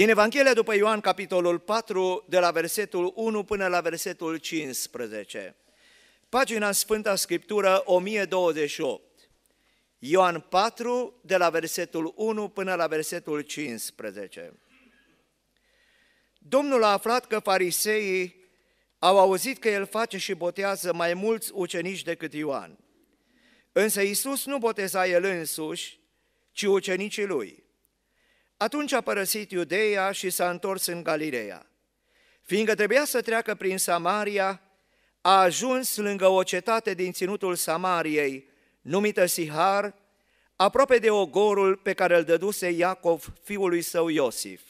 Din Evanghelia după Ioan, capitolul 4, de la versetul 1 până la versetul 15. Pagina Sfânta Scriptură 1028. Ioan 4, de la versetul 1 până la versetul 15. Domnul a aflat că fariseii au auzit că el face și botează mai mulți ucenici decât Ioan. Însă Isus nu boteza el însuși, ci ucenicii lui. Atunci a părăsit Iudeea și s-a întors în Galileea. Fiindcă trebuia să treacă prin Samaria, a ajuns lângă o cetate din ținutul Samariei, numită Sihar, aproape de ogorul pe care îl dăduse Iacov fiului său Iosif.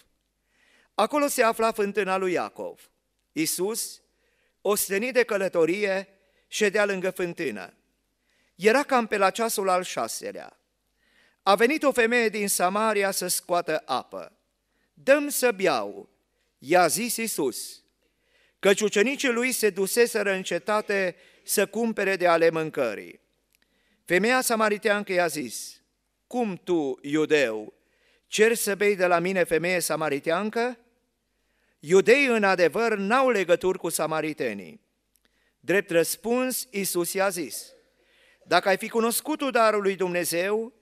Acolo se afla fântâna lui Iacov. Isus, ostenit de călătorie, ședea lângă fântână. Era cam pe la ceasul al șaselea. A venit o femeie din Samaria să scoată apă. Dăm să beau, i-a zis Isus, căci ucenicii lui se duseseră în cetate să cumpere de ale mâncării. Femeia samariteancă i-a zis, Cum tu, iudeu, ceri să bei de la mine femeie samariteancă? Iudei, în adevăr, n-au legături cu samaritenii. Drept răspuns, Isus i-a zis, Dacă ai fi cunoscut darul lui Dumnezeu,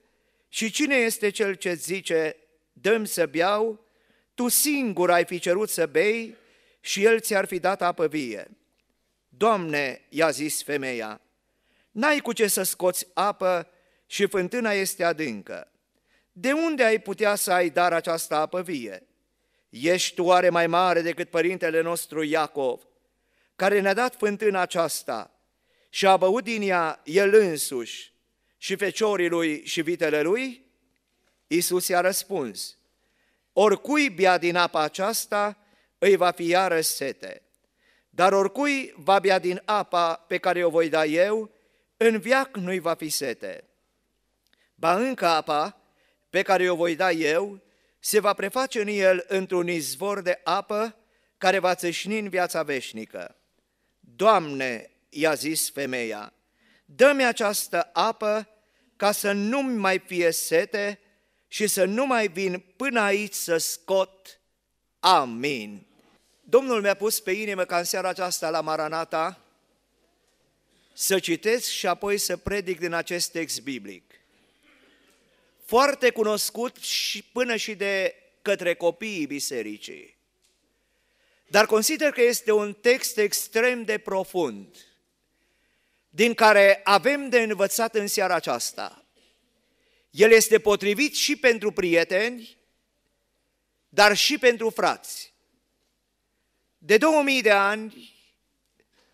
și cine este cel ce zice, dăm să beau, tu singur ai fi cerut să bei și el ți-ar fi dat apă vie. Doamne, i-a zis femeia, n-ai cu ce să scoți apă și fântâna este adâncă. De unde ai putea să ai dar această apă vie? Ești oare mai mare decât părintele nostru Iacov, care ne-a dat fântâna aceasta și a băut din ea el însuși și feciorii lui și vitele lui? Iisus i-a răspuns, oricui bea din apa aceasta, îi va fi iară sete. Dar oricui va bea din apa pe care o voi da eu, în viac nu-i va fi sete. Ba încă apa pe care o voi da eu, se va preface în el într-un izvor de apă care va țâșni în viața veșnică. Doamne, i-a zis femeia, dă-mi această apă ca să nu-mi mai fie sete și să nu mai vin până aici să scot. Amin. Domnul mi-a pus pe inimă ca în seara aceasta la Maranata să citesc și apoi să predic din acest text biblic. Foarte cunoscut și până și de către copiii bisericii. Dar consider că este un text extrem de profund din care avem de învățat în seara aceasta. El este potrivit și pentru prieteni, dar și pentru frați. De 2000 de ani,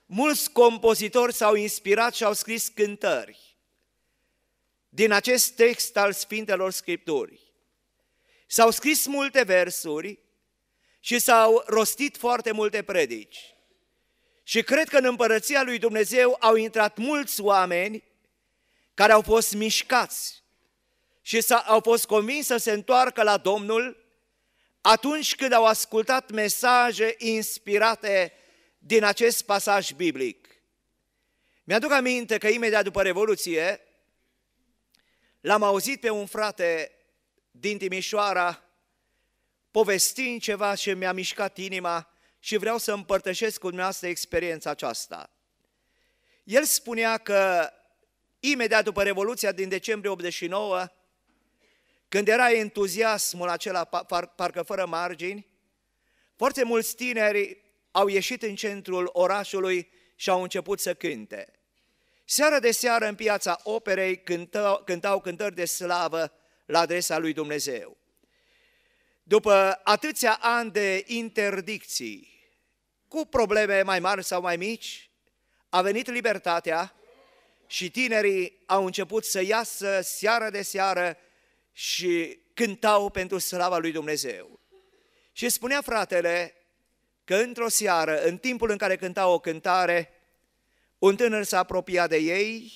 mulți compozitori s-au inspirat și au scris cântări din acest text al Sfintelor Scripturi. S-au scris multe versuri și s-au rostit foarte multe predici. Și cred că în împărăția lui Dumnezeu au intrat mulți oameni care au fost mișcați și au fost convins să se întoarcă la Domnul atunci când au ascultat mesaje inspirate din acest pasaj biblic. Mi-aduc aminte că imediat după Revoluție l-am auzit pe un frate din Timișoara povestind ceva ce mi-a mișcat inima și vreau să împărtășesc cu dumneavoastră experiența aceasta. El spunea că imediat după Revoluția din decembrie 89, când era entuziasmul acela parcă fără margini, foarte mulți tineri au ieșit în centrul orașului și au început să cânte. Seară de seară în piața operei cântau, cântau cântări de slavă la adresa lui Dumnezeu. După atâția ani de interdicții, cu probleme mai mari sau mai mici, a venit libertatea și tinerii au început să iasă seară de seară și cântau pentru slava lui Dumnezeu. Și spunea fratele că într-o seară, în timpul în care cântau o cântare, un tânăr s-a apropiat de ei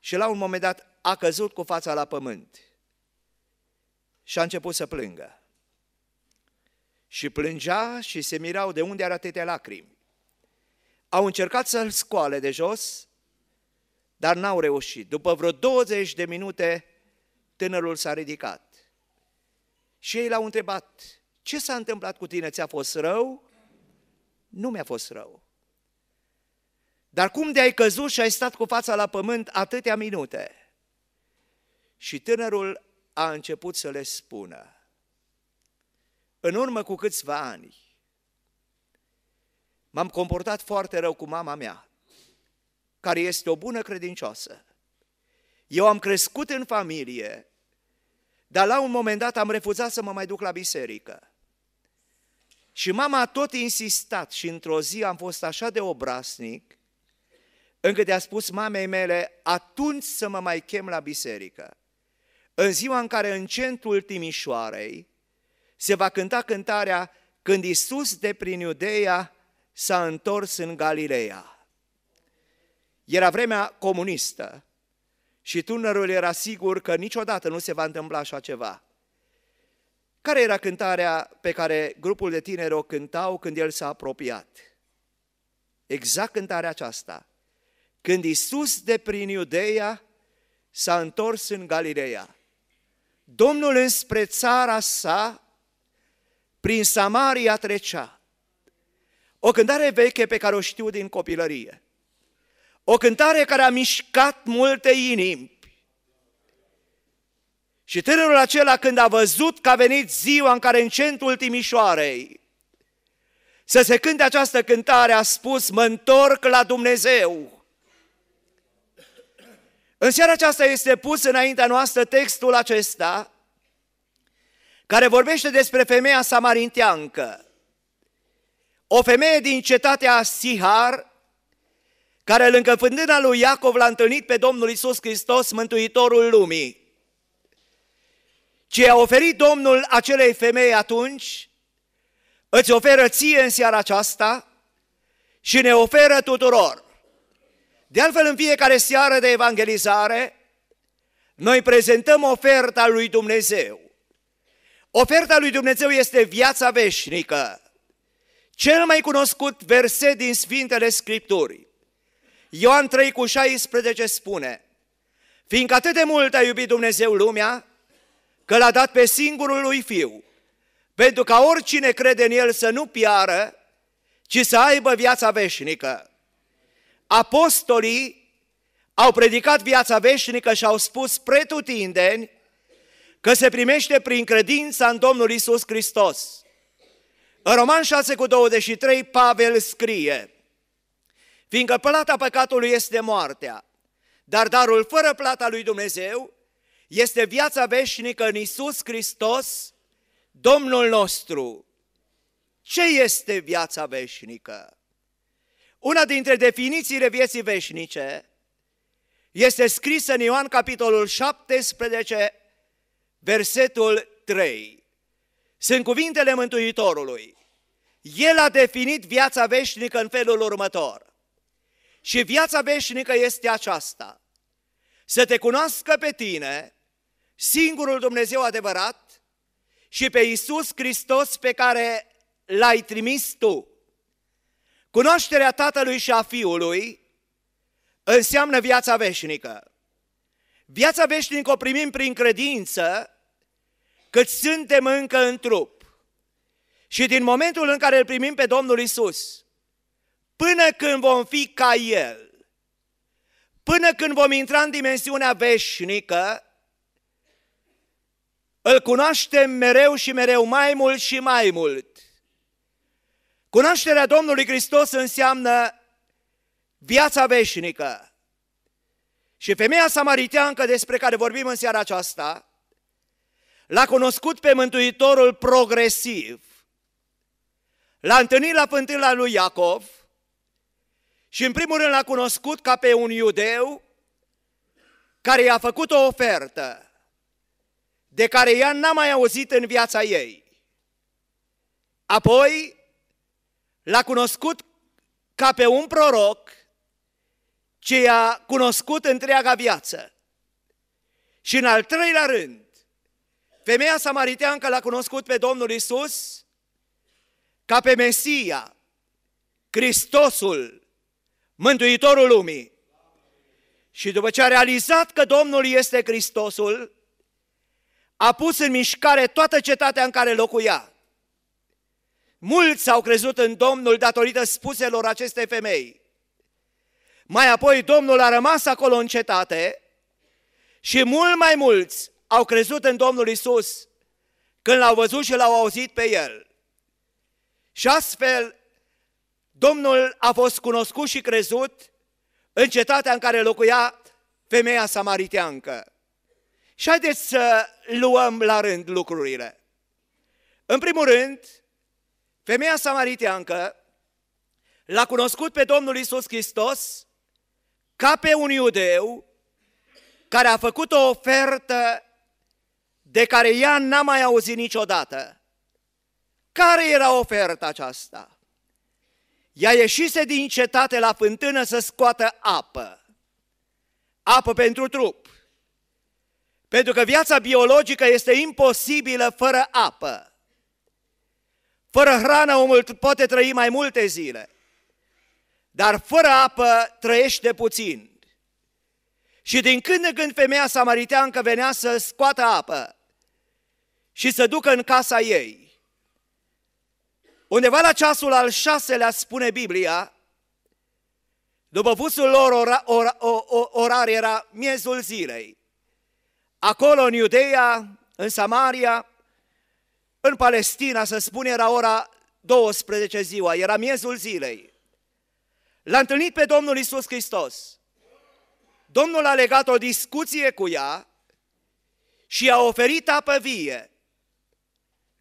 și la un moment dat a căzut cu fața la pământ și a început să plângă și plângea și se mirau de unde are atâtea lacrimi. Au încercat să-l scoale de jos, dar n-au reușit. După vreo 20 de minute, tânărul s-a ridicat. Și ei l-au întrebat, ce s-a întâmplat cu tine? Ți-a fost rău? Nu mi-a fost rău. Dar cum de-ai căzut și ai stat cu fața la pământ atâtea minute? Și tânărul a început să le spună, în urmă cu câțiva ani, m-am comportat foarte rău cu mama mea, care este o bună credincioasă. Eu am crescut în familie, dar la un moment dat am refuzat să mă mai duc la biserică. Și mama a tot insistat și într-o zi am fost așa de obrasnic, încât i-a spus mamei mele, atunci să mă mai chem la biserică. În ziua în care în centrul Timișoarei se va cânta cântarea când Isus de prin Iudeia s-a întors în Galileea. Era vremea comunistă și tânărul era sigur că niciodată nu se va întâmpla așa ceva. Care era cântarea pe care grupul de tineri o cântau când el s-a apropiat? Exact cântarea aceasta. Când Isus de prin Iudeia s-a întors în Galileea. Domnul înspre țara sa prin Samaria trecea. O cântare veche pe care o știu din copilărie. O cântare care a mișcat multe inimi. Și tânărul acela când a văzut că a venit ziua în care în centrul Timișoarei să se cânte această cântare, a spus, mă întorc la Dumnezeu. În seara aceasta este pus înaintea noastră textul acesta, care vorbește despre femeia samarinteancă. O femeie din cetatea Sihar, care lângă fântâna lui Iacov l-a întâlnit pe Domnul Isus Hristos, Mântuitorul lumii. Ce a oferit Domnul acelei femei atunci, îți oferă ție în seara aceasta și ne oferă tuturor. De altfel, în fiecare seară de evangelizare, noi prezentăm oferta lui Dumnezeu. Oferta lui Dumnezeu este viața veșnică. Cel mai cunoscut verset din Sfintele Scripturi, Ioan 3 cu 16 spune, Fiindcă atât de mult a iubit Dumnezeu lumea, că l-a dat pe singurul lui Fiu, pentru ca oricine crede în El să nu piară, ci să aibă viața veșnică. Apostolii au predicat viața veșnică și au spus pretutindeni că se primește prin credința în Domnul Isus Hristos. În Roman 6 cu 23, Pavel scrie, Fiindcă plata păcatului este moartea, dar darul fără plata lui Dumnezeu este viața veșnică în Isus Hristos, Domnul nostru. Ce este viața veșnică? Una dintre definițiile vieții veșnice este scrisă în Ioan capitolul 17, versetul 3. Sunt cuvintele Mântuitorului. El a definit viața veșnică în felul următor. Și viața veșnică este aceasta. Să te cunoască pe tine, singurul Dumnezeu adevărat, și pe Iisus Hristos pe care l-ai trimis tu. Cunoașterea Tatălui și a Fiului înseamnă viața veșnică. Viața veșnică o primim prin credință cât suntem încă în trup. Și din momentul în care îl primim pe Domnul Isus, până când vom fi ca El, până când vom intra în dimensiunea veșnică, îl cunoaștem mereu și mereu mai mult și mai mult. Cunoașterea Domnului Hristos înseamnă viața veșnică. Și femeia samariteancă despre care vorbim în seara aceasta, L-a cunoscut pe Mântuitorul progresiv. L-a întâlnit la pântâla lui Iacov și în primul rând l-a cunoscut ca pe un iudeu care i-a făcut o ofertă de care ea n-a mai auzit în viața ei. Apoi l-a cunoscut ca pe un proroc ce i-a cunoscut întreaga viață. Și în al treilea rând, Femeia samariteancă l-a cunoscut pe Domnul Isus ca pe Mesia, Hristosul, Mântuitorul lumii. Și după ce a realizat că Domnul este Hristosul, a pus în mișcare toată cetatea în care locuia. Mulți s-au crezut în Domnul datorită spuselor acestei femei. Mai apoi Domnul a rămas acolo în cetate și mult mai mulți au crezut în Domnul Isus când l-au văzut și l-au auzit pe el. Și astfel, Domnul a fost cunoscut și crezut în cetatea în care locuia femeia samariteancă. Și haideți să luăm la rând lucrurile. În primul rând, femeia samariteancă l-a cunoscut pe Domnul Isus Hristos ca pe un iudeu care a făcut o ofertă de care ea n-a mai auzit niciodată. Care era oferta aceasta? Ea ieșise din cetate la fântână să scoată apă. Apă pentru trup. Pentru că viața biologică este imposibilă fără apă. Fără hrană omul poate trăi mai multe zile, dar fără apă trăiește puțin. Și din când în când femeia samariteancă venea să scoată apă și se ducă în casa ei. Undeva la ceasul al șaselea spune Biblia, după fusul lor ora, ora, o, orar era miezul zilei. Acolo în Iudeia, în Samaria, în Palestina, să spune, era ora 12 ziua, era miezul zilei. L-a întâlnit pe Domnul Isus Hristos. Domnul a legat o discuție cu ea și i-a oferit apă vie.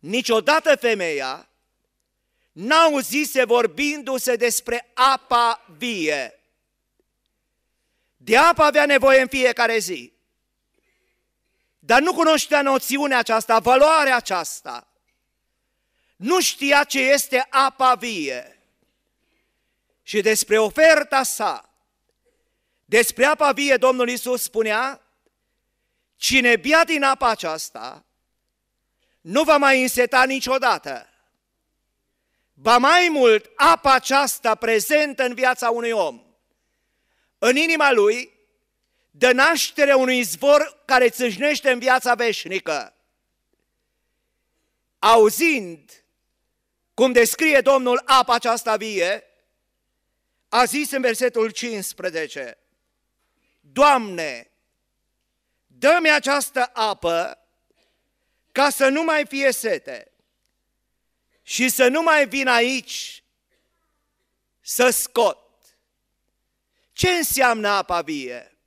Niciodată femeia n-auzise vorbindu-se despre apa vie. De apă avea nevoie în fiecare zi. Dar nu cunoștea noțiunea aceasta, valoarea aceasta. Nu știa ce este apa vie. Și despre oferta sa, despre apa vie, Domnul Isus spunea, cine bea din apa aceasta, nu va mai înseta niciodată. Ba mai mult, apa aceasta prezentă în viața unui om, în inima lui, dă naștere unui izvor care țâșnește în viața veșnică. Auzind cum descrie Domnul apa aceasta vie, a zis în versetul 15, Doamne, dă-mi această apă ca să nu mai fie sete și să nu mai vin aici să scot. Ce înseamnă apa vie?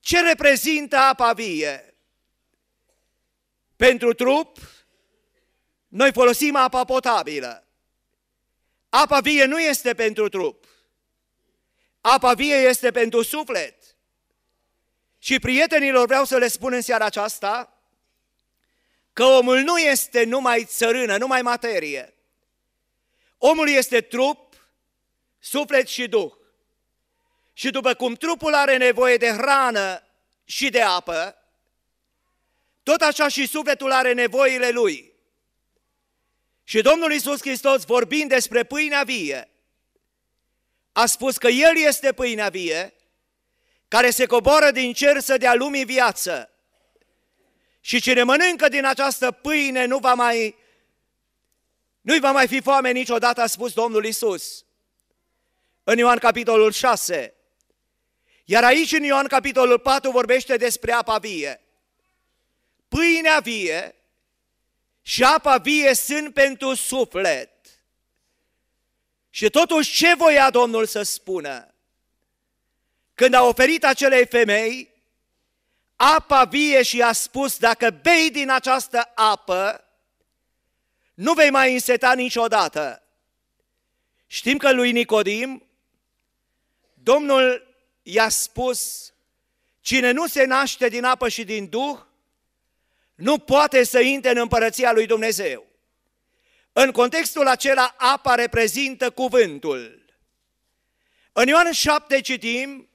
Ce reprezintă apa vie? Pentru trup, noi folosim apa potabilă. Apa vie nu este pentru trup. Apa vie este pentru suflet. Și prietenilor vreau să le spun în seara aceasta că omul nu este numai țărână, numai materie. Omul este trup, suflet și duh. Și după cum trupul are nevoie de hrană și de apă, tot așa și sufletul are nevoile lui. Și Domnul Isus Hristos, vorbind despre pâinea vie, a spus că El este pâinea vie, care se coboară din cer să dea lumii viață și cine mănâncă din această pâine nu va mai, nu-i va mai fi foame niciodată, a spus Domnul Isus. În Ioan capitolul 6. Iar aici în Ioan capitolul 4 vorbește despre apa vie. Pâinea vie și apa vie sunt pentru suflet. Și totuși ce voia Domnul să spună? Când a oferit acelei femei apa vie și a spus, dacă bei din această apă, nu vei mai înseta niciodată. Știm că lui Nicodim, Domnul i-a spus, cine nu se naște din apă și din Duh, nu poate să intre în împărăția lui Dumnezeu. În contextul acela, apa reprezintă cuvântul. În Ioan 7 citim,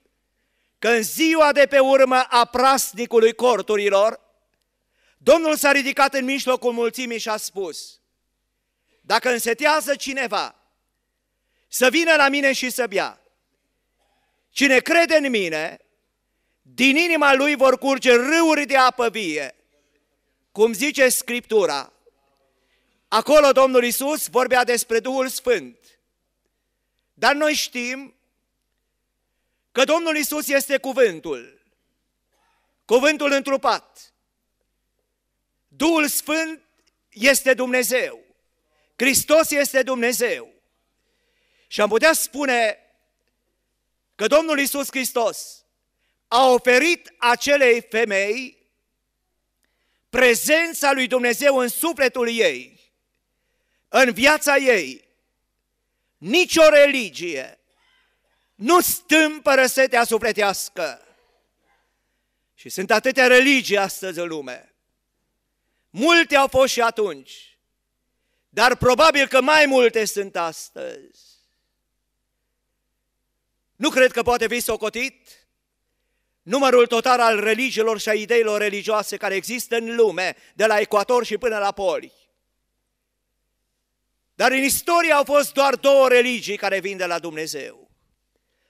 că în ziua de pe urmă a prasnicului corturilor, Domnul s-a ridicat în mijlocul mulțimii și a spus, dacă însetează cineva să vină la mine și să bea, cine crede în mine, din inima lui vor curge râuri de apă vie, cum zice Scriptura. Acolo Domnul Isus vorbea despre Duhul Sfânt. Dar noi știm că Domnul Isus este cuvântul, cuvântul întrupat. Duhul Sfânt este Dumnezeu, Hristos este Dumnezeu. Și am putea spune că Domnul Isus Hristos a oferit acelei femei prezența lui Dumnezeu în sufletul ei, în viața ei. Nici o religie, nu stâmpără setea sufletească. Și sunt atâtea religii astăzi în lume. Multe au fost și atunci, dar probabil că mai multe sunt astăzi. Nu cred că poate fi socotit numărul total al religiilor și a ideilor religioase care există în lume, de la ecuator și până la poli. Dar în istorie au fost doar două religii care vin de la Dumnezeu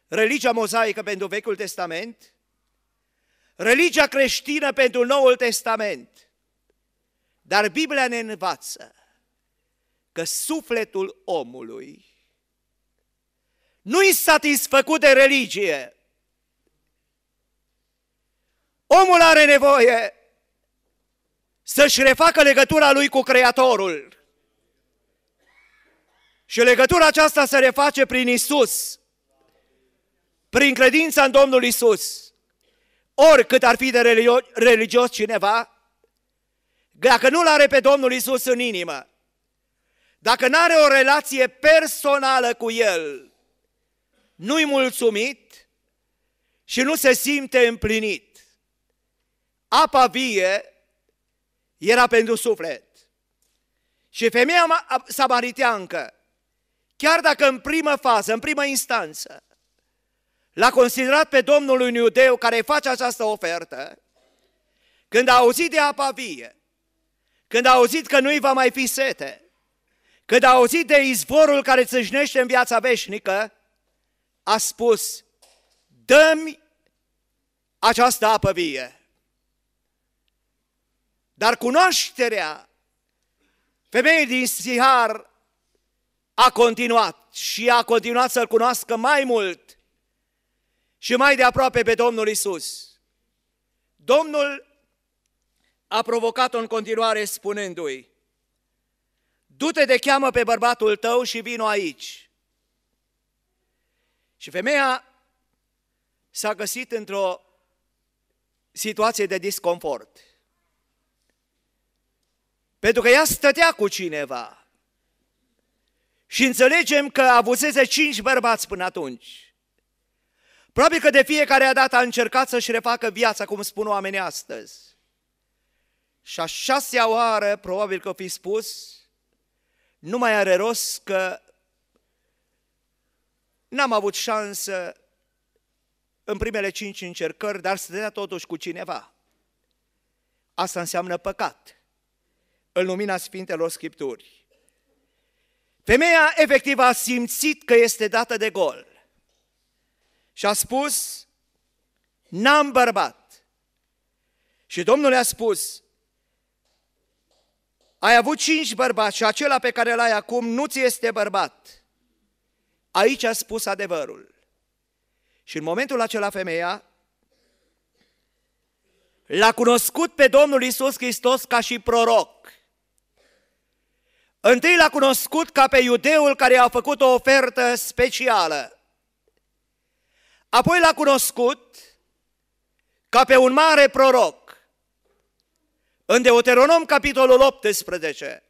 religia mozaică pentru Vechiul Testament, religia creștină pentru Noul Testament. Dar Biblia ne învață că sufletul omului nu i satisfăcut de religie. Omul are nevoie să-și refacă legătura lui cu Creatorul. Și legătura aceasta se reface prin Isus prin credința în Domnul Isus, oricât ar fi de religios cineva, dacă nu-L are pe Domnul Isus în inimă, dacă nu are o relație personală cu El, nu-i mulțumit și nu se simte împlinit. Apa vie era pentru suflet. Și femeia samariteancă, chiar dacă în primă fază, în primă instanță, l-a considerat pe domnul un iudeu care face această ofertă, când a auzit de apa vie, când a auzit că nu-i va mai fi sete, când a auzit de izvorul care țâșnește în viața veșnică, a spus, dă-mi această apă vie. Dar cunoașterea femeii din Sihar a continuat și a continuat să-L cunoască mai mult și mai de aproape pe Domnul Isus. Domnul a provocat-o în continuare spunându-i, Du-te de cheamă pe bărbatul tău și vino aici. Și femeia s-a găsit într-o situație de disconfort. Pentru că ea stătea cu cineva. Și înțelegem că avuseze cinci bărbați până atunci. Probabil că de fiecare dată a încercat să-și refacă viața, cum spun oamenii astăzi. Și a șasea oară, probabil că fi spus, nu mai are rost că n-am avut șansă în primele cinci încercări, dar dea totuși cu cineva. Asta înseamnă păcat în lumina Sfintelor Scripturi. Femeia efectiv a simțit că este dată de gol și a spus, n-am bărbat. Și Domnul i-a spus, ai avut cinci bărbați și acela pe care l-ai acum nu ți este bărbat. Aici a spus adevărul. Și în momentul acela femeia l-a cunoscut pe Domnul Isus Hristos ca și proroc. Întâi l-a cunoscut ca pe iudeul care i-a făcut o ofertă specială. Apoi l-a cunoscut ca pe un mare proroc. În Deuteronom, capitolul 18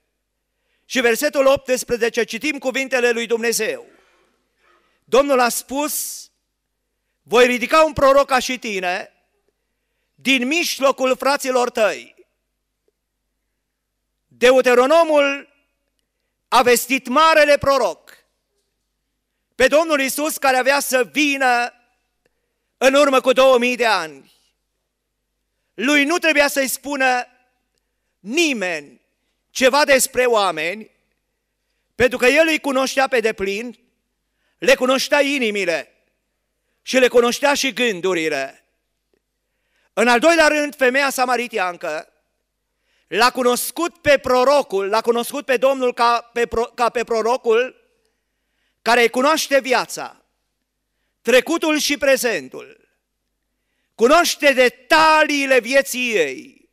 și versetul 18, citim cuvintele lui Dumnezeu. Domnul a spus, voi ridica un proroc ca și tine din mijlocul fraților tăi. Deuteronomul a vestit marele proroc pe Domnul Isus care avea să vină în urmă cu 2000 de ani. Lui nu trebuia să-i spună nimeni ceva despre oameni, pentru că el îi cunoștea pe deplin, le cunoștea inimile și le cunoștea și gândurile. În al doilea rând, femeia samaritiancă l-a cunoscut pe prorocul, l-a cunoscut pe Domnul ca pe, pro, ca pe prorocul care îi cunoaște viața, trecutul și prezentul. Cunoaște detaliile vieții ei.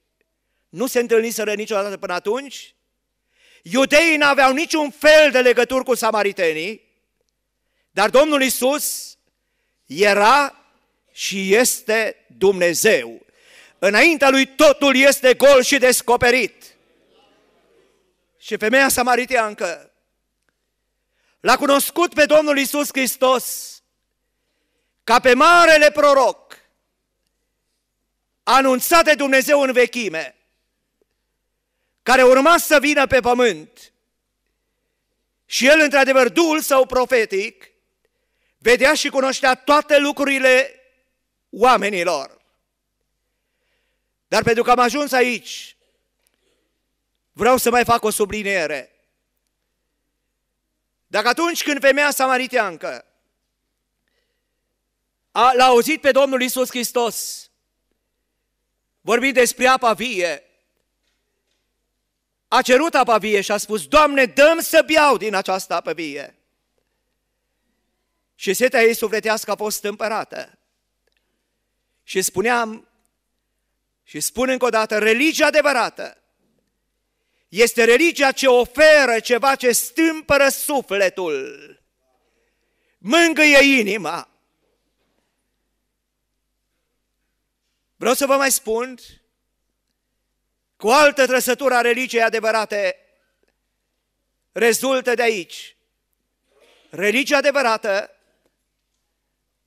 Nu se întâlniseră niciodată până atunci. Iudeii n-aveau niciun fel de legături cu samaritenii, dar Domnul Isus era și este Dumnezeu. Înaintea lui totul este gol și descoperit. Și femeia samariteancă l-a cunoscut pe Domnul Isus Hristos ca pe marele proroc, anunțat de Dumnezeu în vechime, care urma să vină pe pământ și el, într-adevăr, duhul său profetic, vedea și cunoștea toate lucrurile oamenilor. Dar pentru că am ajuns aici, vreau să mai fac o subliniere. Dacă atunci când femeia samariteancă a, l-a auzit pe Domnul Isus Hristos, vorbind despre apa vie, a cerut apa vie și a spus, Doamne, dăm să biau din această apă vie. Și setea ei sufletească a fost împărată. Și spuneam, și spun încă o dată, religia adevărată este religia ce oferă ceva ce stâmpără sufletul, mângâie inima, Vreau să vă mai spun cu o altă trăsătură a religiei adevărate rezultă de aici. Religia adevărată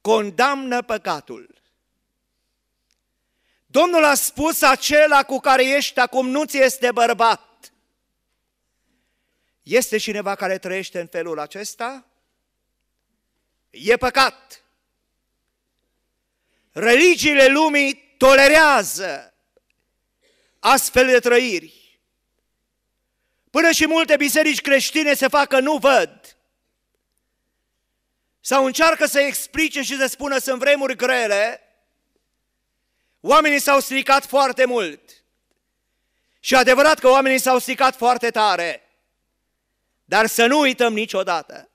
condamnă păcatul. Domnul a spus acela cu care ești acum nu ți este bărbat. Este cineva care trăiește în felul acesta? E păcat. Religiile lumii tolerează astfel de trăiri. Până și multe biserici creștine se facă nu văd. Sau încearcă să explice și să spună sunt vremuri grele, oamenii s-au stricat foarte mult. Și adevărat că oamenii s-au stricat foarte tare. Dar să nu uităm niciodată.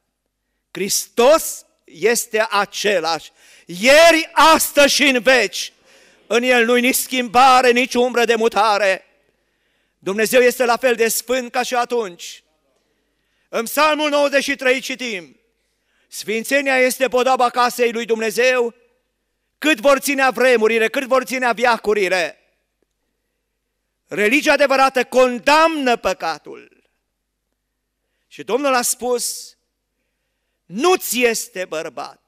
Hristos este același. Ieri, astăzi și în veci. În El nu-i nici schimbare, nici umbră de mutare. Dumnezeu este la fel de sfânt ca și atunci. În Psalmul 93 citim, Sfințenia este podoba casei lui Dumnezeu, cât vor ține vremurile, cât vor ține viacurile. Religia adevărată condamnă păcatul. Și Domnul a spus, nu ți este bărbat.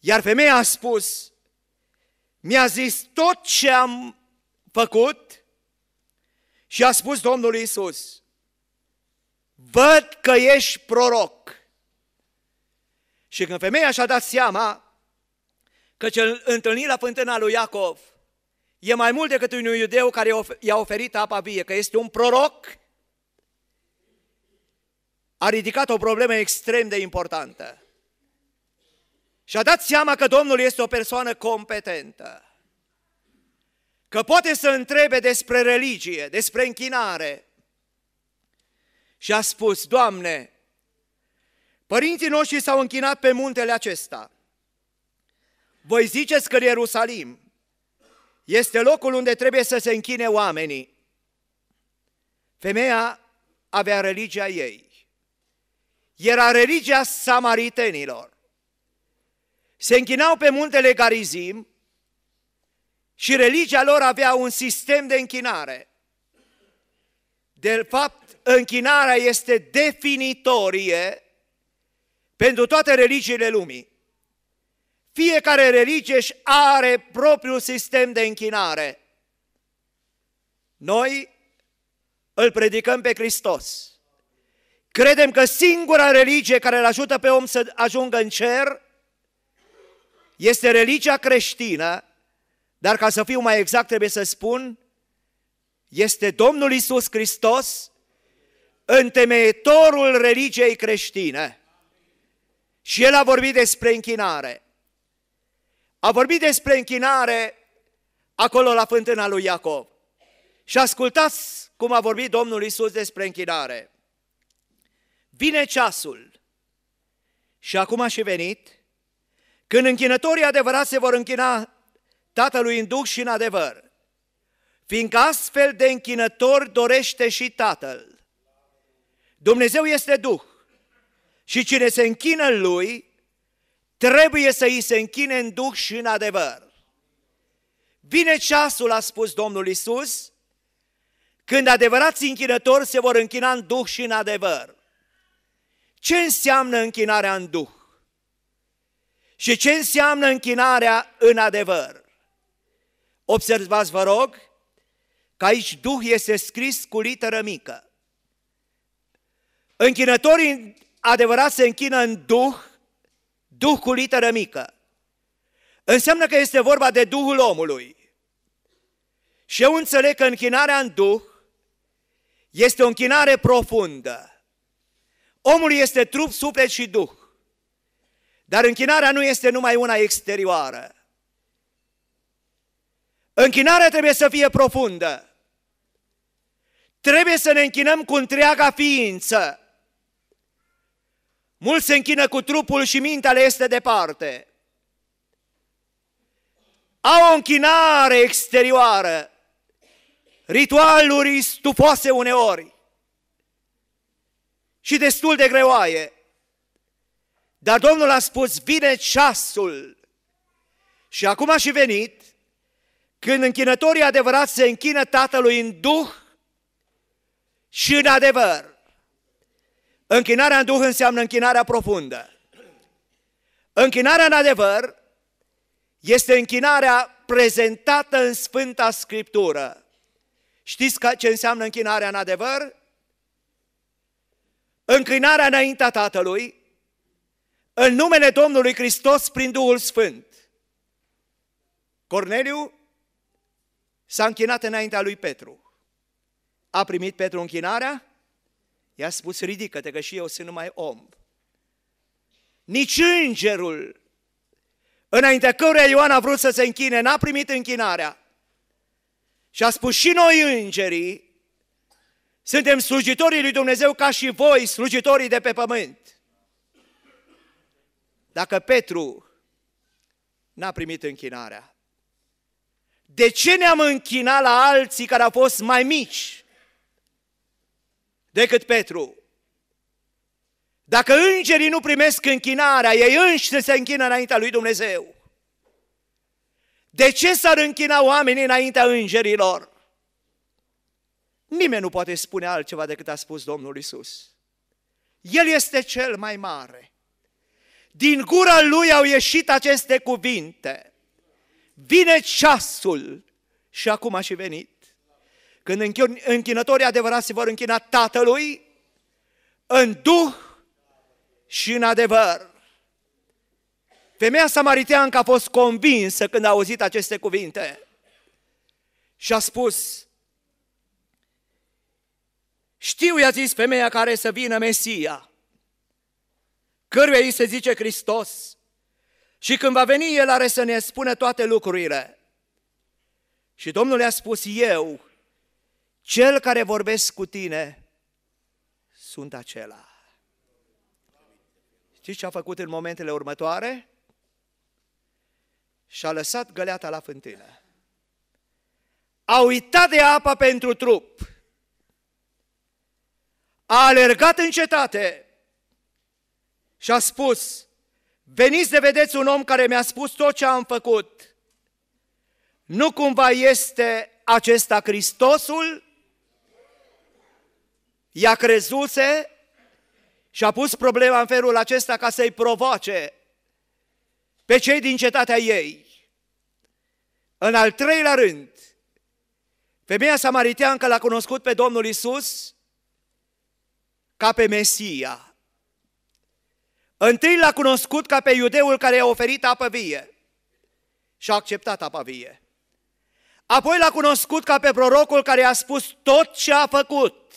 Iar femeia a spus, mi-a zis tot ce am făcut și a spus Domnul Isus, văd că ești proroc. Și când femeia și-a dat seama că cel întâlnit la fântâna lui Iacov e mai mult decât un iudeu care i-a oferit apa vie, că este un proroc, a ridicat o problemă extrem de importantă. Și-a dat seama că Domnul este o persoană competentă. Că poate să întrebe despre religie, despre închinare. Și a spus, Doamne, părinții noștri s-au închinat pe muntele acesta. Voi ziceți că Ierusalim este locul unde trebuie să se închine oamenii. Femeia avea religia ei. Era religia samaritenilor se închinau pe muntele Garizim și religia lor avea un sistem de închinare. De fapt, închinarea este definitorie pentru toate religiile lumii. Fiecare religie își are propriul sistem de închinare. Noi îl predicăm pe Hristos. Credem că singura religie care îl ajută pe om să ajungă în cer este religia creștină, dar ca să fiu mai exact trebuie să spun, este Domnul Isus Hristos, întemeitorul religiei creștine. Și el a vorbit despre închinare. A vorbit despre închinare acolo la fântâna lui Iacov. Și ascultați cum a vorbit Domnul Isus despre închinare. Vine ceasul. Și acum a și venit când închinătorii adevărați se vor închina Tatălui în Duh și în adevăr, fiindcă astfel de închinători dorește și Tatăl. Dumnezeu este Duh și cine se închină în Lui, trebuie să îi se închine în Duh și în adevăr. Vine ceasul, a spus Domnul Isus, când adevărați închinători se vor închina în Duh și în adevăr. Ce înseamnă închinarea în Duh? Și ce înseamnă închinarea în adevăr? Observați, vă rog, că aici Duh este scris cu literă mică. Închinătorii adevărați se închină în Duh, Duh cu literă mică. Înseamnă că este vorba de Duhul omului. Și eu înțeleg că închinarea în Duh este o închinare profundă. Omul este trup, suflet și Duh. Dar închinarea nu este numai una exterioară. Închinarea trebuie să fie profundă. Trebuie să ne închinăm cu întreaga ființă. Mulți se închină cu trupul și mintea le este departe. Au o închinare exterioară, ritualuri stufoase uneori și destul de greoaie. Dar Domnul a spus, vine ceasul. Și acum a și venit, când închinătorii adevărați se închină Tatălui în Duh și în adevăr. Închinarea în Duh înseamnă închinarea profundă. Închinarea în adevăr este închinarea prezentată în Sfânta Scriptură. Știți ce înseamnă închinarea în adevăr? Închinarea înaintea Tatălui, în numele Domnului Hristos prin Duhul Sfânt. Corneliu s-a închinat înaintea lui Petru. A primit Petru închinarea, i-a spus, ridică-te că și eu sunt numai om. Nici îngerul, înaintea căruia Ioan a vrut să se închine, n-a primit închinarea. Și a spus, și noi îngerii, suntem slujitorii lui Dumnezeu ca și voi, slujitorii de pe pământ dacă Petru n-a primit închinarea? De ce ne-am închinat la alții care au fost mai mici decât Petru? Dacă îngerii nu primesc închinarea, ei înși se închină înaintea lui Dumnezeu. De ce s-ar închina oamenii înaintea îngerilor? Nimeni nu poate spune altceva decât a spus Domnul Isus. El este cel mai mare. Din gura lui au ieșit aceste cuvinte. Vine ceasul și acum a și venit. Când închinătorii adevărați se vor închina Tatălui, în Duh și în adevăr. Femeia samariteancă a fost convinsă când a auzit aceste cuvinte și a spus, știu, i-a zis femeia care să vină Mesia, căruia îi se zice Hristos. Și când va veni El are să ne spună toate lucrurile. Și Domnul le-a spus, eu, cel care vorbesc cu tine, sunt acela. Știți ce a făcut în momentele următoare? Și-a lăsat găleata la fântână. A uitat de apa pentru trup. A alergat în cetate și a spus, veniți de vedeți un om care mi-a spus tot ce am făcut. Nu cumva este acesta Hristosul? I-a crezuse și a pus problema în felul acesta ca să-i provoace pe cei din cetatea ei. În al treilea rând, femeia samariteancă l-a cunoscut pe Domnul Isus ca pe Mesia. Întâi l-a cunoscut ca pe iudeul care i-a oferit apă vie și a acceptat apa vie. Apoi l-a cunoscut ca pe prorocul care i-a spus tot ce a făcut.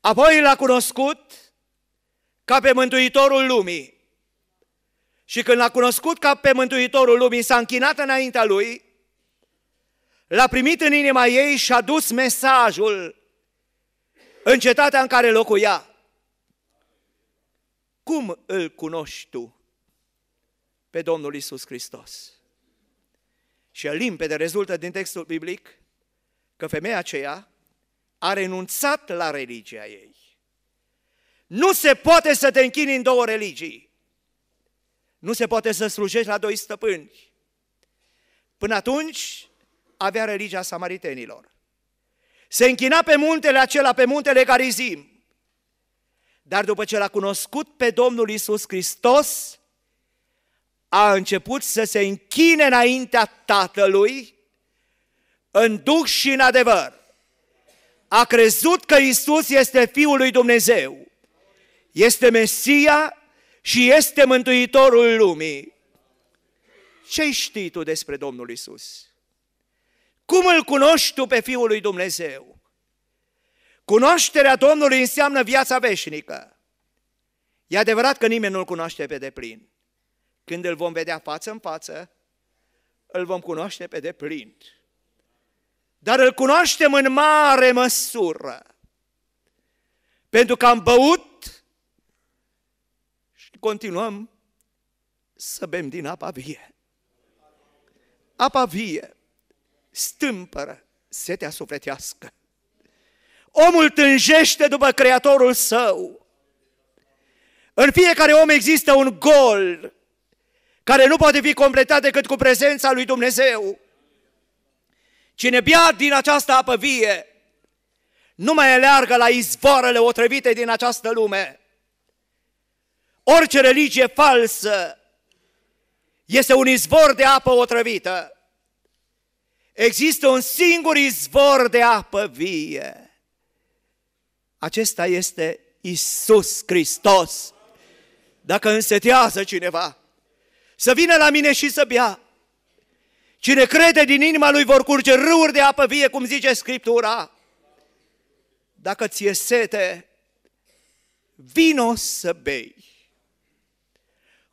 Apoi l-a cunoscut ca pe mântuitorul lumii. Și când l-a cunoscut ca pe mântuitorul lumii, s-a închinat înaintea lui, l-a primit în inima ei și a dus mesajul în cetatea în care locuia. Cum îl cunoști tu pe Domnul Isus Hristos? Și limpede rezultă din textul biblic că femeia aceea a renunțat la religia ei. Nu se poate să te închini în două religii. Nu se poate să slujești la doi stăpâni. Până atunci avea religia samaritenilor. Se închina pe muntele acela, pe muntele Garizim. Dar după ce l-a cunoscut pe Domnul Isus Hristos, a început să se închine înaintea Tatălui în duh și în adevăr. A crezut că Isus este Fiul lui Dumnezeu, este Mesia și este Mântuitorul lumii. Ce știi tu despre Domnul Isus? Cum îl cunoști tu pe Fiul lui Dumnezeu? Cunoașterea Domnului înseamnă viața veșnică. E adevărat că nimeni nu-L cunoaște pe deplin. Când îl vom vedea față în față, îl vom cunoaște pe deplin. Dar îl cunoaștem în mare măsură. Pentru că am băut și continuăm să bem din apa vie. Apa vie stâmpără setea sufletească. Omul tânjește după Creatorul său. În fiecare om există un gol care nu poate fi completat decât cu prezența lui Dumnezeu. Cine bea din această apă vie, nu mai aleargă la izvoarele otrăvite din această lume. Orice religie falsă este un izvor de apă otrăvită. Există un singur izvor de apă vie. Acesta este Isus Hristos. Dacă însetează cineva, să vină la mine și să bea. Cine crede din inima lui vor curge râuri de apă vie, cum zice Scriptura. Dacă ți-e sete, vino să bei.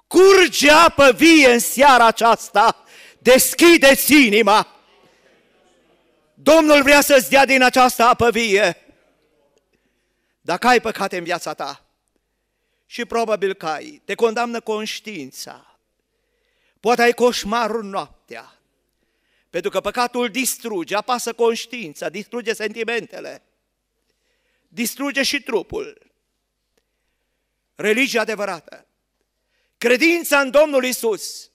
Curge apă vie în seara aceasta, deschideți inima. Domnul vrea să-ți dea din această apă vie dacă ai păcate în viața ta, și probabil că ai, te condamnă conștiința, poate ai coșmarul noaptea, pentru că păcatul distruge, apasă conștiința, distruge sentimentele, distruge și trupul. Religia adevărată, credința în Domnul Isus,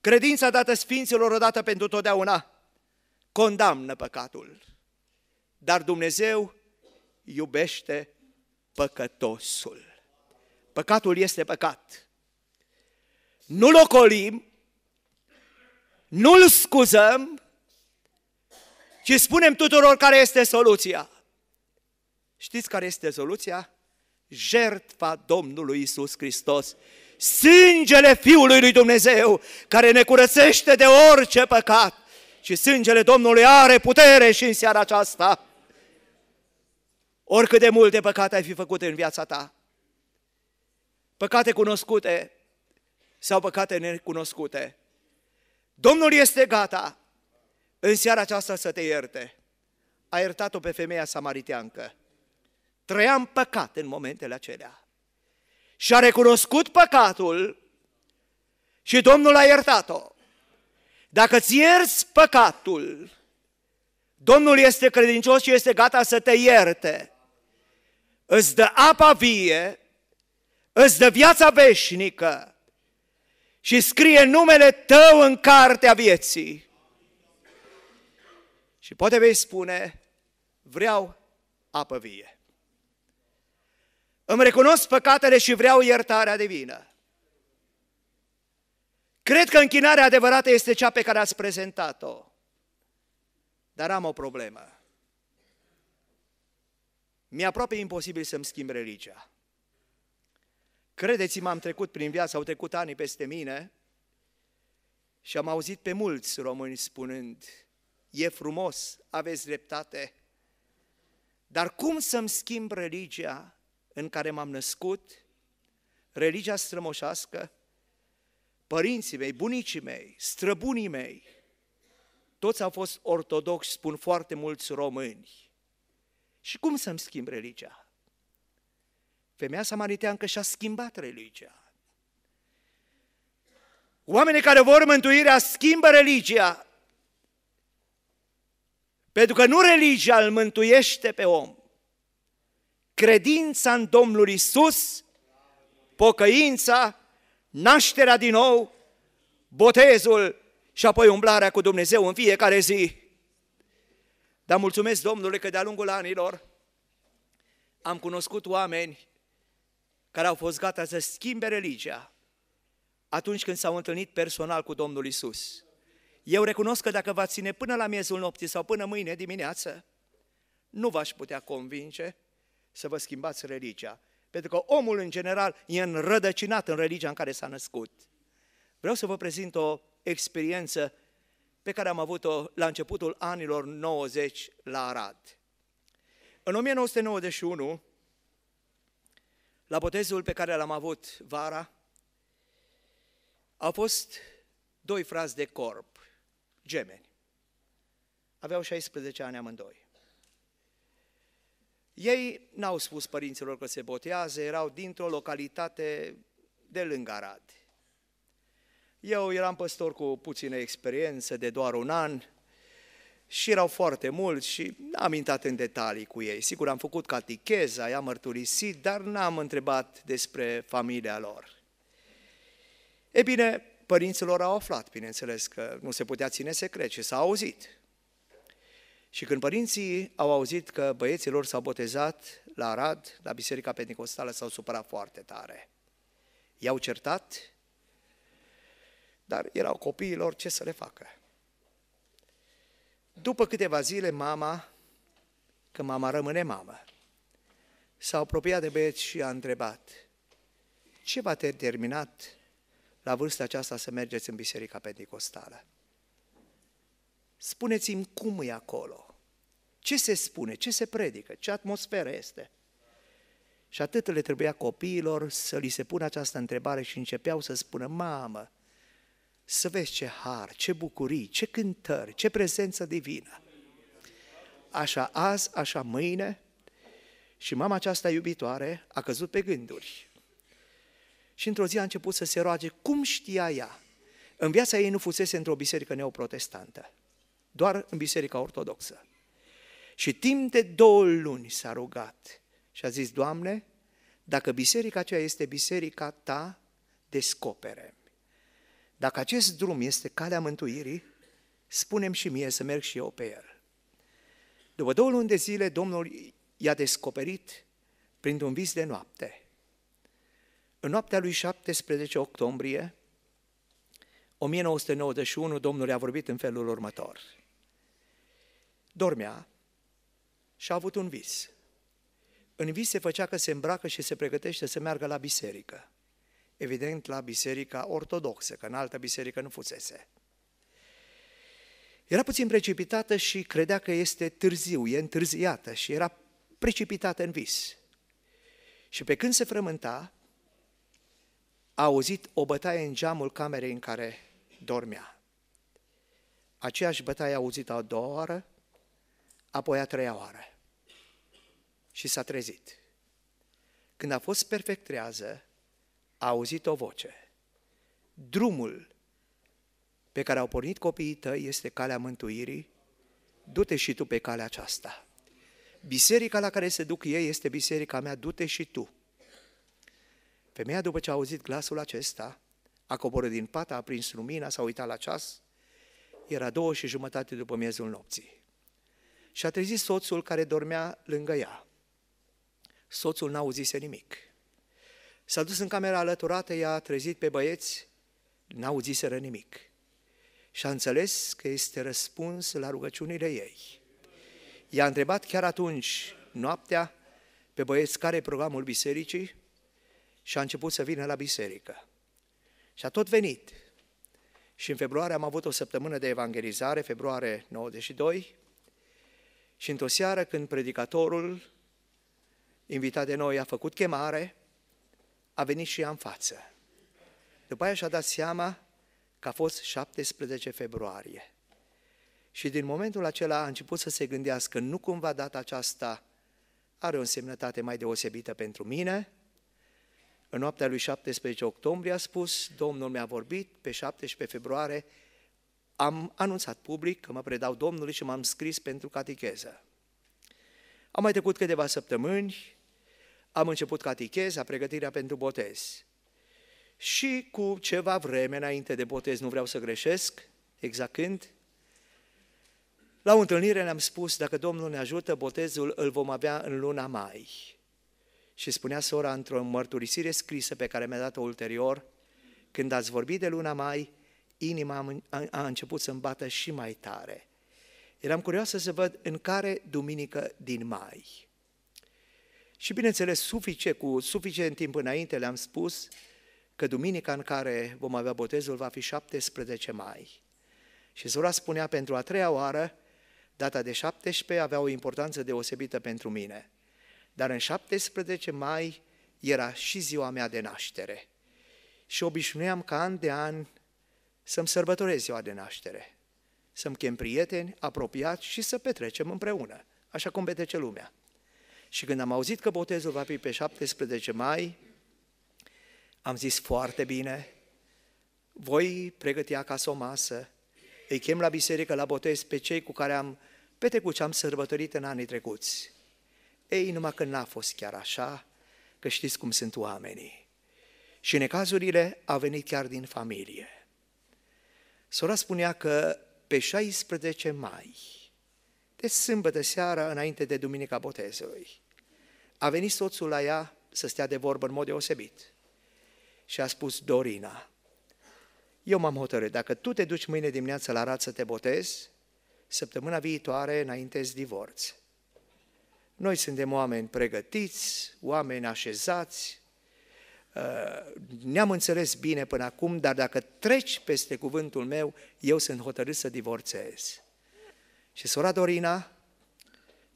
credința dată Sfinților odată pentru totdeauna, condamnă păcatul. Dar Dumnezeu iubește păcătosul. Păcatul este păcat. Nu-l ocolim, nu-l scuzăm, ci spunem tuturor care este soluția. Știți care este soluția? Jertfa Domnului Isus Hristos, sângele Fiului lui Dumnezeu, care ne curățește de orice păcat. Și sângele Domnului are putere și în seara aceasta. Oricât de multe păcate ai fi făcut în viața ta, păcate cunoscute sau păcate necunoscute, Domnul este gata în seara aceasta să te ierte. A iertat-o pe femeia samariteancă. Trăia în păcat în momentele acelea. Și a recunoscut păcatul și Domnul a iertat-o. Dacă ți ierți păcatul, Domnul este credincios și este gata să te ierte îți dă apa vie, îți dă viața veșnică și scrie numele tău în cartea vieții. Și poate vei spune, vreau apă vie. Îmi recunosc păcatele și vreau iertarea divină. Cred că închinarea adevărată este cea pe care ați prezentat-o. Dar am o problemă mi-e aproape imposibil să-mi schimb religia. Credeți-mă, am trecut prin viață, au trecut ani peste mine și am auzit pe mulți români spunând, e frumos, aveți dreptate, dar cum să-mi schimb religia în care m-am născut, religia strămoșească, părinții mei, bunicii mei, străbunii mei, toți au fost ortodoxi, spun foarte mulți români. Și cum să-mi schimb religia? Femeia samariteancă și-a schimbat religia. Oamenii care vor mântuirea schimbă religia, pentru că nu religia îl mântuiește pe om. Credința în Domnul Isus, pocăința, nașterea din nou, botezul și apoi umblarea cu Dumnezeu în fiecare zi dar mulțumesc Domnului că de-a lungul anilor am cunoscut oameni care au fost gata să schimbe religia atunci când s-au întâlnit personal cu Domnul Isus. Eu recunosc că dacă va ține până la miezul nopții sau până mâine dimineață, nu v-aș putea convinge să vă schimbați religia. Pentru că omul, în general, e înrădăcinat în religia în care s-a născut. Vreau să vă prezint o experiență pe care am avut-o la începutul anilor 90 la Arad. În 1991, la botezul pe care l-am avut vara, au fost doi frați de corp, gemeni. Aveau 16 ani amândoi. Ei n-au spus părinților că se botează, erau dintr-o localitate de lângă Arad. Eu eram păstor cu puțină experiență, de doar un an, și erau foarte mulți și n-am intrat în detalii cu ei. Sigur, am făcut catecheza, i-am mărturisit, dar n-am întrebat despre familia lor. E bine, părinților au aflat, bineînțeles, că nu se putea ține secret și s-a auzit. Și când părinții au auzit că băieții lor s-au botezat la Arad, la Biserica Pentecostală, s-au supărat foarte tare. I-au certat dar erau copiilor, ce să le facă? După câteva zile, mama, că mama rămâne mamă, s-a apropiat de băieți și a întrebat, ce v-a terminat la vârsta aceasta să mergeți în Biserica Pentecostală? Spuneți-mi cum e acolo, ce se spune, ce se predică, ce atmosferă este. Și atât le trebuia copiilor să li se pună această întrebare și începeau să spună, mamă, să vezi ce har, ce bucurii, ce cântări, ce prezență divină. Așa azi, așa mâine. Și mama aceasta iubitoare a căzut pe gânduri. Și într-o zi a început să se roage, cum știa ea? În viața ei nu fusese într-o biserică neoprotestantă, doar în biserica ortodoxă. Și timp de două luni s-a rugat și a zis, Doamne, dacă biserica aceea este biserica ta, descopere dacă acest drum este calea mântuirii, spunem și mie să merg și eu pe el. După două luni de zile, Domnul i-a descoperit printr-un vis de noapte. În noaptea lui 17 octombrie 1991, Domnul i-a vorbit în felul următor. Dormea și a avut un vis. În vis se făcea că se îmbracă și se pregătește să meargă la biserică evident la biserica ortodoxă, că în altă biserică nu fusese. Era puțin precipitată și credea că este târziu, e întârziată și era precipitată în vis. Și pe când se frământa, a auzit o bătaie în geamul camerei în care dormea. Aceeași bătaie a auzit a doua oară, apoi a treia oară. Și s-a trezit. Când a fost perfect trează, a auzit o voce. Drumul pe care au pornit copiii tăi este calea mântuirii, du-te și tu pe calea aceasta. Biserica la care se duc ei este biserica mea, du-te și tu. Femeia, după ce a auzit glasul acesta, a coborât din pat, a aprins lumina, s-a uitat la ceas, era două și jumătate după miezul nopții. Și a trezit soțul care dormea lângă ea. Soțul n-auzise nimic. S-a dus în camera alăturată, i-a trezit pe băieți, n-auziseră nimic. Și a înțeles că este răspuns la rugăciunile ei. I-a întrebat chiar atunci, noaptea, pe băieți care e programul bisericii și a început să vină la biserică. Și a tot venit. Și în februarie am avut o săptămână de evangelizare, februarie 92, și într-o seară când predicatorul, invitat de noi, a făcut chemare, a venit și ea în față. După aia și-a dat seama că a fost 17 februarie. Și din momentul acela a început să se gândească, nu cumva data aceasta are o însemnătate mai deosebită pentru mine. În noaptea lui 17 octombrie a spus, Domnul mi-a vorbit, pe 17 februarie am anunțat public că mă predau Domnului și m-am scris pentru catecheză. Am mai trecut câteva săptămâni, am început catecheza, pregătirea pentru botez. Și cu ceva vreme înainte de botez, nu vreau să greșesc, exact când, la o întâlnire ne-am spus, dacă Domnul ne ajută, botezul îl vom avea în luna mai. Și spunea sora într-o mărturisire scrisă pe care mi-a dat-o ulterior, când ați vorbit de luna mai, inima a început să-mi bată și mai tare. Eram curioasă să văd în care duminică din mai. Și bineînțeles, sufice, cu suficient timp înainte le-am spus că duminica în care vom avea botezul va fi 17 mai. Și sora spunea pentru a treia oară, data de 17 avea o importanță deosebită pentru mine. Dar în 17 mai era și ziua mea de naștere. Și obișnuiam ca an de an să-mi sărbătorez ziua de naștere, să-mi chem prieteni apropiați și să petrecem împreună, așa cum petrece lumea. Și când am auzit că botezul va fi pe 17 mai, am zis foarte bine, voi pregăti acasă o masă, îi chem la biserică la botez pe cei cu care am petrecut ce am sărbătorit în anii trecuți. Ei, numai că n-a fost chiar așa, că știți cum sunt oamenii. Și necazurile au venit chiar din familie. Sora spunea că pe 16 mai de sâmbătă seara înainte de Duminica Botezului. A venit soțul la ea să stea de vorbă în mod deosebit și a spus Dorina, eu m-am hotărât, dacă tu te duci mâine dimineață la rat să te botezi, săptămâna viitoare înaintezi divorț. Noi suntem oameni pregătiți, oameni așezați, ă, ne-am înțeles bine până acum, dar dacă treci peste cuvântul meu, eu sunt hotărât să divorțez. Și sora Dorina,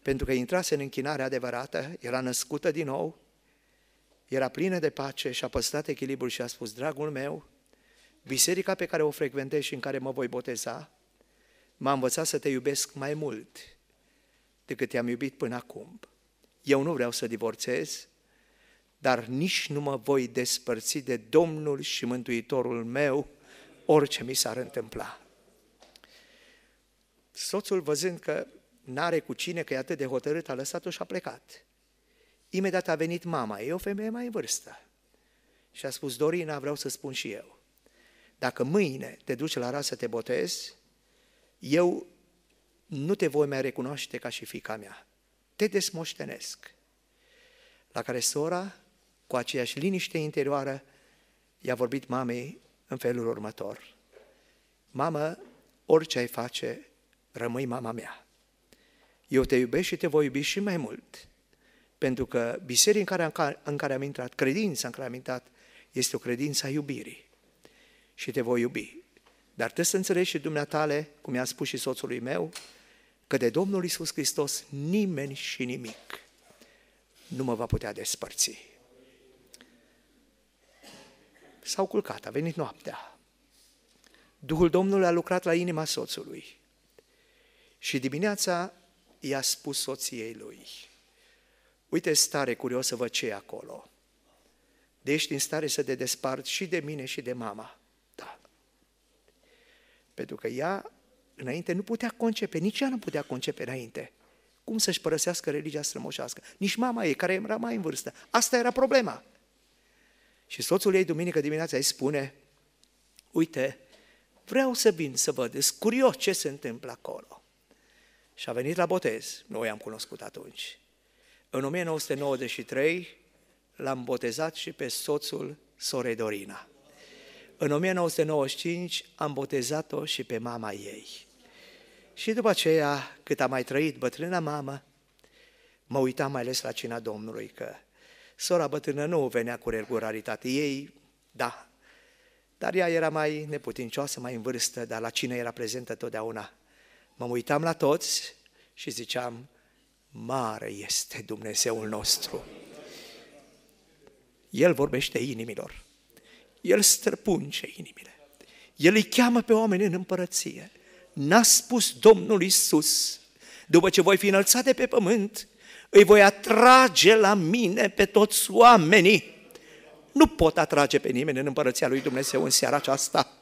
pentru că intrase în închinare adevărată, era născută din nou, era plină de pace și a păstrat echilibrul și a spus, dragul meu, biserica pe care o frecventez și în care mă voi boteza, m-a învățat să te iubesc mai mult decât te-am iubit până acum. Eu nu vreau să divorțez, dar nici nu mă voi despărți de Domnul și Mântuitorul meu, orice mi s-ar întâmpla. Soțul, văzând că n-are cu cine, că e atât de hotărât, a lăsat-o și a plecat. Imediat a venit mama, e o femeie mai în vârstă. Și a spus, Dorina, vreau să spun și eu. Dacă mâine te duci la rasă să te botezi, eu nu te voi mai recunoaște ca și fica mea. Te desmoștenesc. La care sora, cu aceeași liniște interioară, i-a vorbit mamei în felul următor. Mamă, orice ai face, rămâi mama mea. Eu te iubesc și te voi iubi și mai mult. Pentru că biserica în care, în care am intrat, credința în care am intrat, este o credință a iubirii. Și te voi iubi. Dar trebuie să înțelegi și dumneatale, cum i a spus și soțului meu, că de Domnul Isus Hristos nimeni și nimic nu mă va putea despărți. S-au culcat, a venit noaptea. Duhul Domnului a lucrat la inima soțului. Și dimineața i-a spus soției lui, uite stare curios să văd ce acolo. De ești în stare să te despart și de mine și de mama. Da. Pentru că ea înainte nu putea concepe, nici ea nu putea concepe înainte. Cum să-și părăsească religia strămoșească? Nici mama ei, care era mai în vârstă. Asta era problema. Și soțul ei, duminică dimineața, îi spune, uite, vreau să vin să văd, curios ce se întâmplă acolo și a venit la botez. Noi am cunoscut atunci. În 1993 l-am botezat și pe soțul sorei Dorina. În 1995 am botezat-o și pe mama ei. Și după aceea, cât a mai trăit bătrâna mamă, mă uitam mai ales la cina Domnului, că sora bătrână nu venea cu regularitate. Ei, da, dar ea era mai neputincioasă, mai în vârstă, dar la cine era prezentă totdeauna m-am uitam la toți și ziceam, mare este Dumnezeul nostru. El vorbește inimilor. El străpunge inimile. El îi cheamă pe oameni în împărăție. N-a spus Domnul Isus, după ce voi fi înălțat de pe pământ, îi voi atrage la mine pe toți oamenii. Nu pot atrage pe nimeni în împărăția lui Dumnezeu în seara aceasta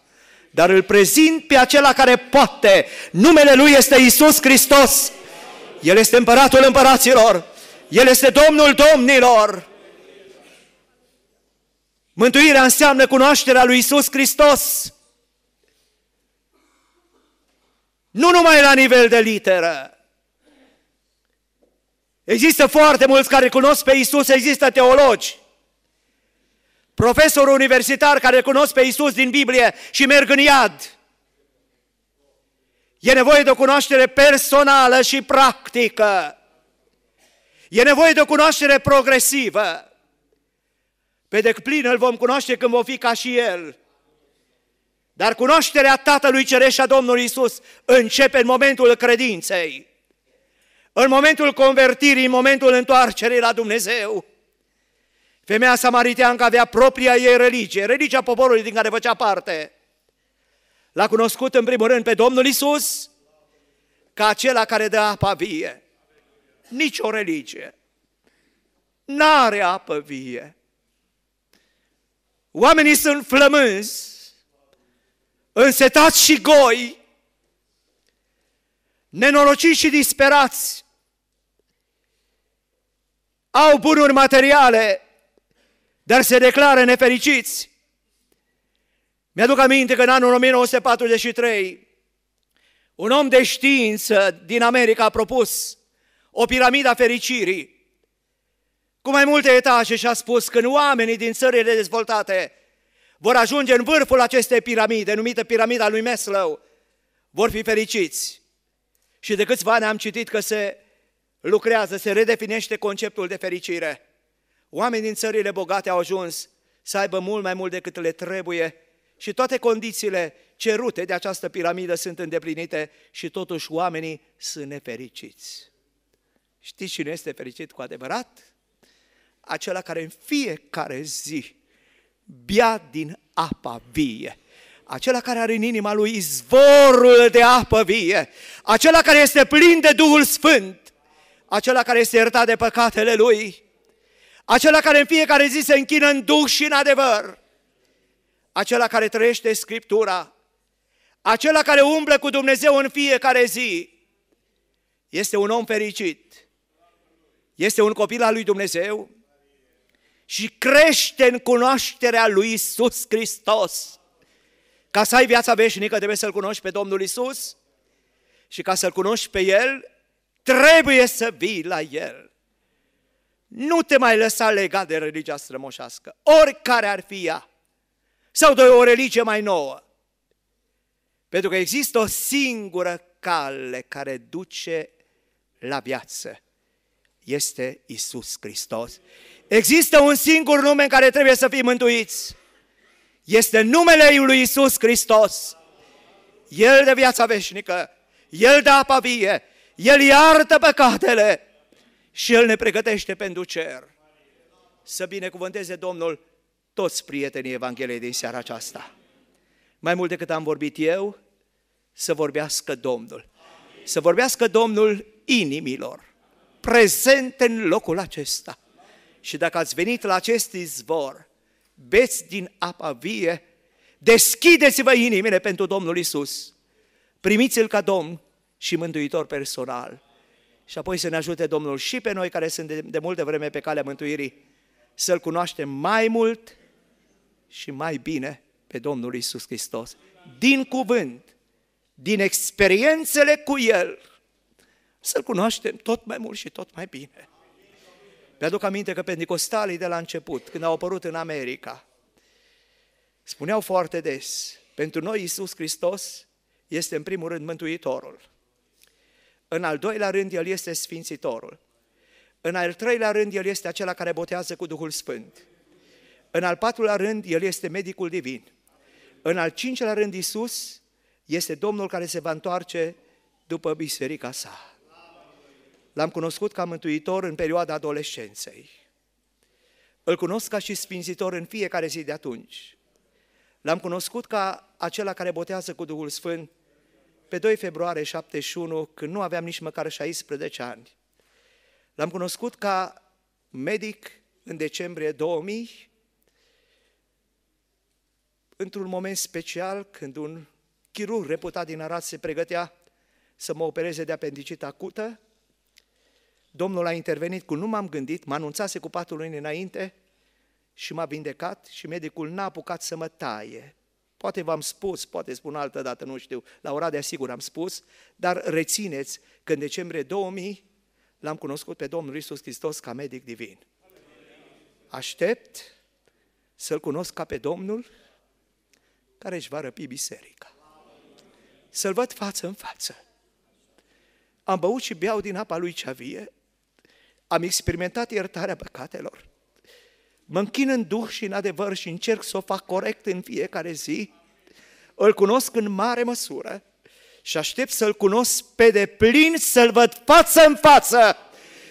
dar îl prezint pe acela care poate. Numele Lui este Isus Hristos. El este împăratul împăraților. El este Domnul domnilor. Mântuirea înseamnă cunoașterea lui Isus Hristos. Nu numai la nivel de literă. Există foarte mulți care cunosc pe Isus, există teologi Profesor universitar care cunosc pe Isus din Biblie și merg în iad. E nevoie de o cunoaștere personală și practică. E nevoie de o cunoaștere progresivă. Pe deplin îl vom cunoaște când vom fi ca și el. Dar cunoașterea Tatălui Cerești și a Domnului Isus începe în momentul credinței, în momentul convertirii, în momentul întoarcerii la Dumnezeu. Femeia samariteancă avea propria ei religie, religia poporului din care făcea parte. L-a cunoscut în primul rând pe Domnul Isus ca acela care dă apa vie. Nici o religie. N-are apă vie. Oamenii sunt flămânzi, însetați și goi, nenorociți și disperați. Au bunuri materiale, dar se declară nefericiți. Mi-aduc aminte că în anul 1943 un om de știință din America a propus o piramidă a fericirii cu mai multe etaje și a spus când oamenii din țările dezvoltate vor ajunge în vârful acestei piramide, numită piramida lui Maslow, vor fi fericiți. Și de câțiva ani am citit că se lucrează, se redefinește conceptul de fericire. Oamenii din țările bogate au ajuns să aibă mult mai mult decât le trebuie și toate condițiile cerute de această piramidă sunt îndeplinite și totuși oamenii sunt nefericiți. Știți cine este fericit cu adevărat? Acela care în fiecare zi bea din apa vie. Acela care are în inima lui izvorul de apă vie. Acela care este plin de Duhul Sfânt. Acela care este iertat de păcatele lui acela care în fiecare zi se închină în duh și în adevăr. Acela care trăiește Scriptura. Acela care umblă cu Dumnezeu în fiecare zi. Este un om fericit. Este un copil al lui Dumnezeu și crește în cunoașterea lui Isus Hristos. Ca să ai viața veșnică, trebuie să-L cunoști pe Domnul Isus și ca să-L cunoști pe El, trebuie să vii la El. Nu te mai lăsa legat de religia strămoșească, oricare ar fi ea, sau de o religie mai nouă. Pentru că există o singură cale care duce la viață. Este Isus Hristos. Există un singur nume în care trebuie să fim mântuiți. Este numele lui Isus Hristos. El de viața veșnică, El de apa vie, El iartă păcatele, și El ne pregătește pentru cer. Să binecuvânteze Domnul toți prietenii Evangheliei din seara aceasta. Mai mult decât am vorbit eu, să vorbească Domnul. Să vorbească Domnul inimilor, prezent în locul acesta. Și dacă ați venit la acest izvor, beți din apa vie, deschideți-vă inimile pentru Domnul Isus. Primiți-L ca Domn și Mântuitor personal și apoi să ne ajute Domnul și pe noi care sunt de, multe vreme pe calea mântuirii să-L cunoaștem mai mult și mai bine pe Domnul Isus Hristos. Din cuvânt, din experiențele cu El, să-L cunoaștem tot mai mult și tot mai bine. Mi-aduc aminte că pentecostalii de la început, când au apărut în America, spuneau foarte des, pentru noi Isus Hristos este în primul rând Mântuitorul. În al doilea rând, El este Sfințitorul. În al treilea rând, El este acela care botează cu Duhul Sfânt. În al patrulea rând, El este medicul divin. În al cincilea rând, Isus este Domnul care se va întoarce după biserica sa. L-am cunoscut ca mântuitor în perioada adolescenței. Îl cunosc ca și sfințitor în fiecare zi de atunci. L-am cunoscut ca acela care botează cu Duhul Sfânt pe 2 februarie 71, când nu aveam nici măcar 16 ani. L-am cunoscut ca medic în decembrie 2000, într-un moment special când un chirurg reputat din Arad se pregătea să mă opereze de apendicită acută. Domnul a intervenit cu nu m-am gândit, m-a m-a anunțase cu patul luni înainte și m-a vindecat și medicul n-a apucat să mă taie. Poate v-am spus, poate spun altă dată, nu știu, la Oradea sigur am spus, dar rețineți că în decembrie 2000 l-am cunoscut pe Domnul Isus Hristos ca medic divin. Aștept să-L cunosc ca pe Domnul care își va răpi biserica. Să-L văd față în față. Am băut și beau din apa lui cea vie, am experimentat iertarea păcatelor, mă închin în duh și în adevăr și încerc să o fac corect în fiecare zi, îl cunosc în mare măsură și aștept să-l cunosc pe deplin, să-l văd față în față,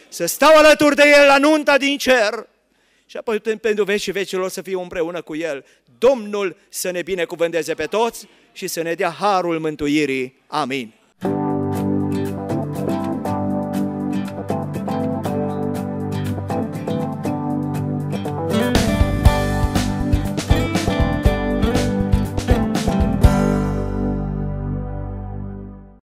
să stau alături de el la nunta din cer și apoi pentru și vecilor să fiu împreună cu el. Domnul să ne binecuvânteze pe toți și să ne dea harul mântuirii. Amin.